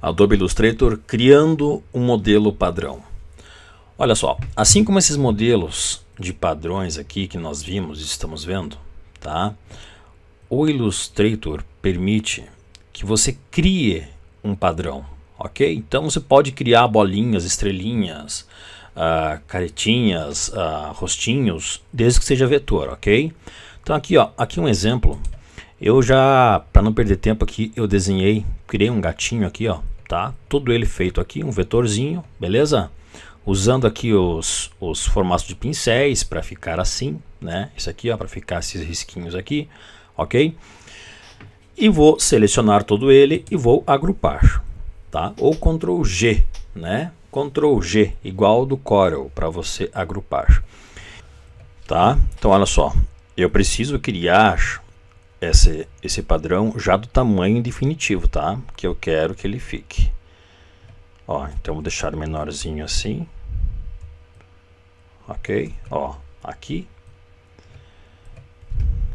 Adobe Illustrator criando um modelo padrão. Olha só, assim como esses modelos de padrões aqui que nós vimos e estamos vendo, tá? O Illustrator permite que você crie um padrão, ok? Então você pode criar bolinhas, estrelinhas, uh, caretinhas, uh, rostinhos, desde que seja vetor, ok? Então aqui, ó, aqui um exemplo eu já, para não perder tempo aqui, eu desenhei, criei um gatinho aqui, ó, tá? Todo ele feito aqui, um vetorzinho, beleza? Usando aqui os, os formatos de pincéis para ficar assim, né? Isso aqui, ó, para ficar esses risquinhos aqui, ok? E vou selecionar todo ele e vou agrupar, tá? Ou Ctrl G, né? Ctrl G, igual do Corel, para você agrupar. Tá? Então, olha só. Eu preciso criar esse, esse padrão já do tamanho definitivo, tá? Que eu quero que ele fique. Ó, então vou deixar menorzinho assim. Ok, ó, aqui.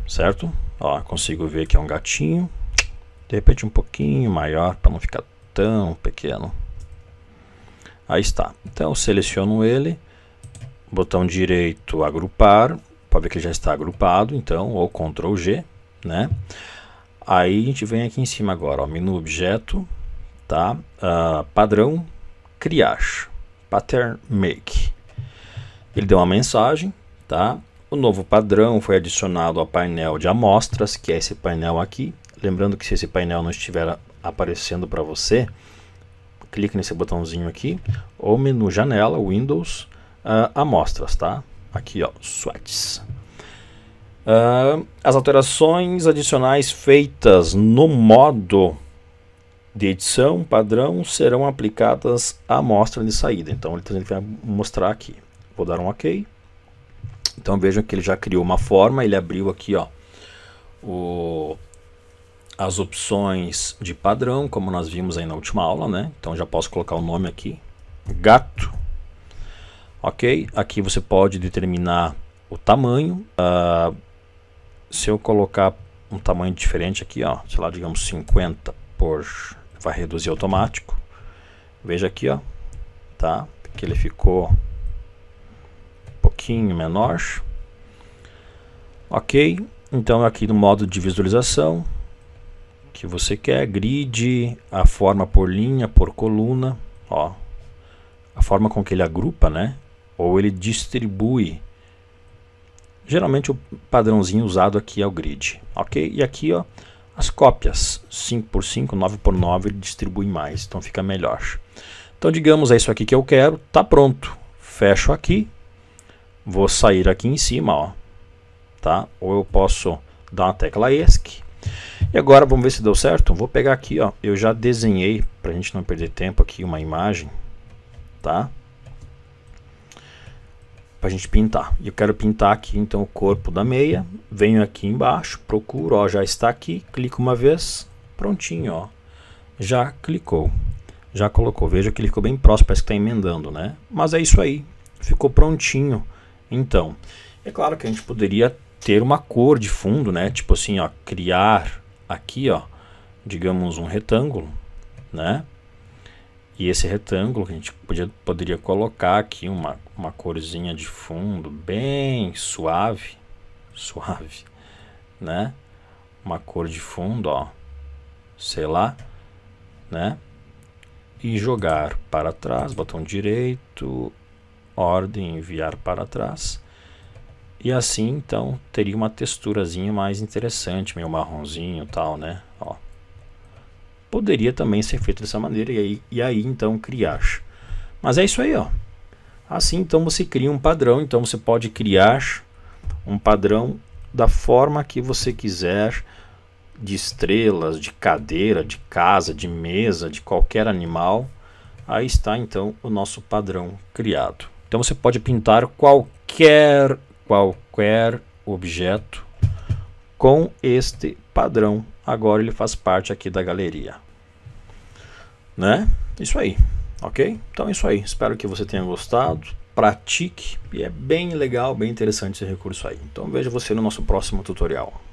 Certo? Ó, consigo ver que é um gatinho. De repente um pouquinho maior para não ficar tão pequeno. Aí está. Então seleciono ele, botão direito agrupar, pode ver que já está agrupado, então, ou Ctrl G, né? Aí a gente vem aqui em cima agora, ó, menu objeto, tá? Uh, padrão, criar, pattern make. Ele deu uma mensagem, tá? O novo padrão foi adicionado ao painel de amostras, que é esse painel aqui. Lembrando que se esse painel não estiver aparecendo para você, clique nesse botãozinho aqui, ou menu janela, Windows, uh, amostras, tá? Aqui, ó, swatches. Uh, as alterações adicionais feitas no modo de edição padrão serão aplicadas à amostra de saída. Então ele vai mostrar aqui. Vou dar um OK. Então vejam que ele já criou uma forma, ele abriu aqui ó, o, as opções de padrão, como nós vimos aí na última aula, né? Então já posso colocar o nome aqui, gato. Ok, aqui você pode determinar o tamanho. Uh, se eu colocar um tamanho diferente aqui, ó, sei lá, digamos 50 por vai reduzir automático. Veja aqui, ó, tá? Que ele ficou um pouquinho menor. OK? Então aqui no modo de visualização que você quer, grid, a forma por linha, por coluna, ó. A forma com que ele agrupa, né? Ou ele distribui Geralmente o padrãozinho usado aqui é o grid, ok? E aqui ó, as cópias, 5x5, 9x9, ele distribui mais, então fica melhor. Então digamos, é isso aqui que eu quero, tá pronto. Fecho aqui, vou sair aqui em cima, ó, tá? Ou eu posso dar uma tecla ESC. E agora vamos ver se deu certo. Vou pegar aqui, ó, eu já desenhei, para a gente não perder tempo aqui, uma imagem, Tá? pra gente pintar. Eu quero pintar aqui então o corpo da meia, venho aqui embaixo, procuro, ó, já está aqui, clico uma vez, prontinho, ó. Já clicou, já colocou. Veja que ele ficou bem próximo, parece que está emendando, né? Mas é isso aí, ficou prontinho. Então, é claro que a gente poderia ter uma cor de fundo, né? Tipo assim, ó, criar aqui, ó, digamos um retângulo, né? E esse retângulo que a gente podia, poderia colocar aqui uma, uma corzinha de fundo bem suave, suave, né? Uma cor de fundo, ó, sei lá, né? E jogar para trás, botão direito, ordem, enviar para trás. E assim, então, teria uma texturazinha mais interessante, meio marronzinho tal, né? Ó poderia também ser feito dessa maneira e aí, e aí então criar. Mas é isso aí, ó. Assim então você cria um padrão, então você pode criar um padrão da forma que você quiser, de estrelas, de cadeira, de casa, de mesa, de qualquer animal. Aí está então o nosso padrão criado. Então você pode pintar qualquer qualquer objeto com este padrão agora ele faz parte aqui da galeria. Né? Isso aí, ok? Então é isso aí. Espero que você tenha gostado. Pratique e é bem legal, bem interessante esse recurso aí. Então vejo você no nosso próximo tutorial.